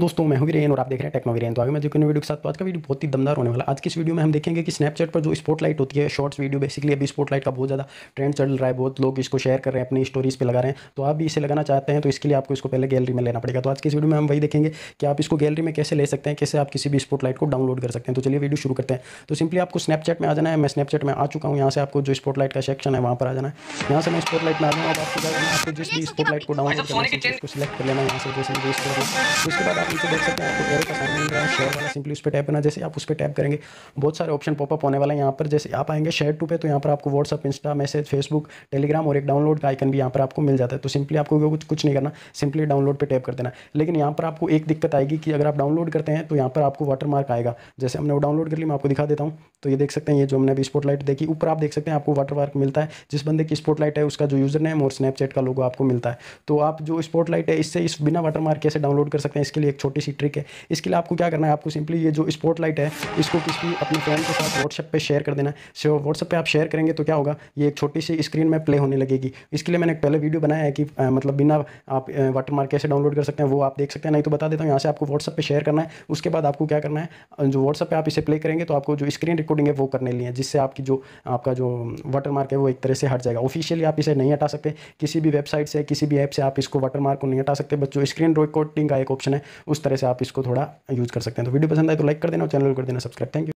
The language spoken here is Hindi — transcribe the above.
दोस्तों मैं हूं वीरेन और आप देख रहे हैं टेक्नो वीरेन तो आगे मैं जो वीडियो के साथ तो आज का वीडियो बहुत ही दमदार होने वाला आज की इस वीडियो में हम देखेंगे कि स्नैपचैट पर जो स्पॉटलाइट होती है शॉर्ट्स वीडियो बेसिकली अभी स्पॉटलाइट का बहुत ज़्यादा ट्रेंड चल रहा है बहुत लोग इसको शेयर कर रहे हैं अपनी स्टोरीज पर लगा रहे हैं तो आप भी इसे लगाना चाहते हैं तो इसके लिए आपको इसको पहले गैलरी में लेना पड़ेगा तो आज की इस वीडियो में हम वही देखेंगे कि आप इसको गैलरी में कैसे ले सकते हैं कैसे आप किसी भी स्पॉटलाइट को डाउनलोड कर सकते हैं तो चलिए वीडियो शुरू करते हैं तो सिंपली आपको स्नैपचैट में आ जाना है मैं स्नैपचैट में आ चुका हूँ यहाँ से आपको जो स्पॉटलाइट का सेक्शन है वहाँ पर आ जाना है यहाँ से मैं स्पॉटलाइट में आ हूँ आपको जिस भी स्पॉटलाइट को डाउनलोड करना है उसको सिलेक्ट कर लेना है यहाँ से जैसे उसके बाद आप नीचे देख सकते हैं आपको एरो का साइन मिल रहा है शेयर वाला सिंपली उस पर टैप करना जैसे आप उस पर टैप करेंगे बहुत सारे ऑप्शन पॉपअप होने वाले है यहाँ पर जैसे आप आएंगे शेयर टू पे तो यहाँ पर आपको WhatsApp Insta message Facebook Telegram और एक डाउनलोड का आइकन भी यहाँ पर आपको मिल जाता है तो सिंपली आपको कुछ कुछ नहीं करना सिंपली डाउनलोड पर टैप कर देना लेकिन यहाँ पर आपको एक दिक्कत आएगी कि अगर आप डाउनलोड करते हैं तो यहाँ पर आपको वाटर मार्क आएगा जैसे हमने वो डाउनलोड कर लिया मैं आपको दिखा देता हूँ तो ये देख सकते हैं ये जो हमने अभी स्पॉटलाइट देखी ऊपर आप देख सकते हैं आपको वाटर मार्क मिलता है जिस बंदे की स्पॉटलाइट है उसका जो यूजर नेम और स्नैपचैट का लोगो आपको मिलता है तो आप जो स्पॉटलाइट है इससे इस बिना वाटर मार्क कैसे डाउनलोड कर सकते हैं इसके लिए एक छोटी सी ट्रिक है इसके लिए आपको क्या करना है आपको सिंपली ये जो स्पॉट लाइट है इसको किसी अपने फ्रेंड के साथ व्हाट्सएप पर शेयर कर देना है सो व्हाट्सएप पर आप शेयर करेंगे तो क्या होगा ये एक छोटी सी स्क्रीन में प्ले होने लगेगी इसके लिए मैंने पहले वीडियो बनाया है कि मतलब बिना आप वाटर मार्क कैसे डाउनलोड कर सकते हैं वो आप देख सकते हैं नहीं तो बता देता हूँ यहाँ से आपको व्हाट्सएप पर शेयर करना है उसके बाद आपको क्या करना है जो व्हाट्सएप पर आप इसे प्ले करेंगे तो आपको जो स्क्रीन रिकॉर्डिंग है वो करने लिए जिससे आपकी जो आपका जो वाटर मार्क है वो एक तरह से हट जाएगा ऑफिशियली आप इसे नहीं हटा सकते किसी भी वेबसाइट से किसी भी ऐप से आप इसको वाटर मार्क को नहीं हटा सकते बच्चों स्क्रीन रिकॉर्डिंग का एक ऑप्शन है उस तरह से आप इसको थोड़ा यूज़ कर सकते हैं तो वीडियो पसंद आए तो लाइक कर देना और चैनल कर देना सब्सक्राइब थैंक यू